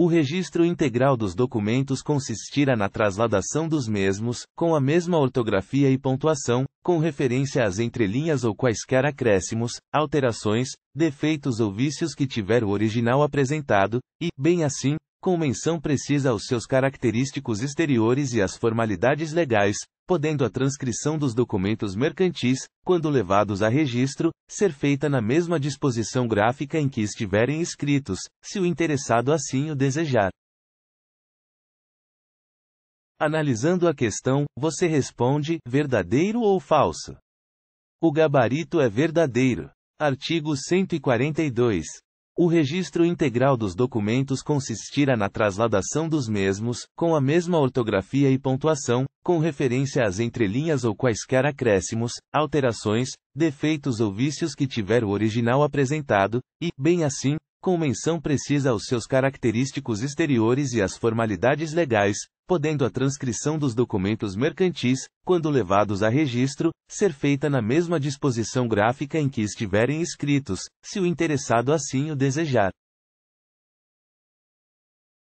O registro integral dos documentos consistirá na trasladação dos mesmos, com a mesma ortografia e pontuação, com referência às entrelinhas ou quaisquer acréscimos, alterações, defeitos ou vícios que tiver o original apresentado, e, bem assim, com menção precisa aos seus característicos exteriores e às formalidades legais, podendo a transcrição dos documentos mercantis, quando levados a registro, ser feita na mesma disposição gráfica em que estiverem escritos, se o interessado assim o desejar. Analisando a questão, você responde: verdadeiro ou falso? O gabarito é verdadeiro. Artigo 142. O registro integral dos documentos consistirá na trasladação dos mesmos, com a mesma ortografia e pontuação, com referência às entrelinhas ou quaisquer acréscimos, alterações, defeitos ou vícios que tiver o original apresentado, e, bem assim, com menção precisa aos seus característicos exteriores e às formalidades legais, podendo a transcrição dos documentos mercantis, quando levados a registro, ser feita na mesma disposição gráfica em que estiverem escritos, se o interessado assim o desejar.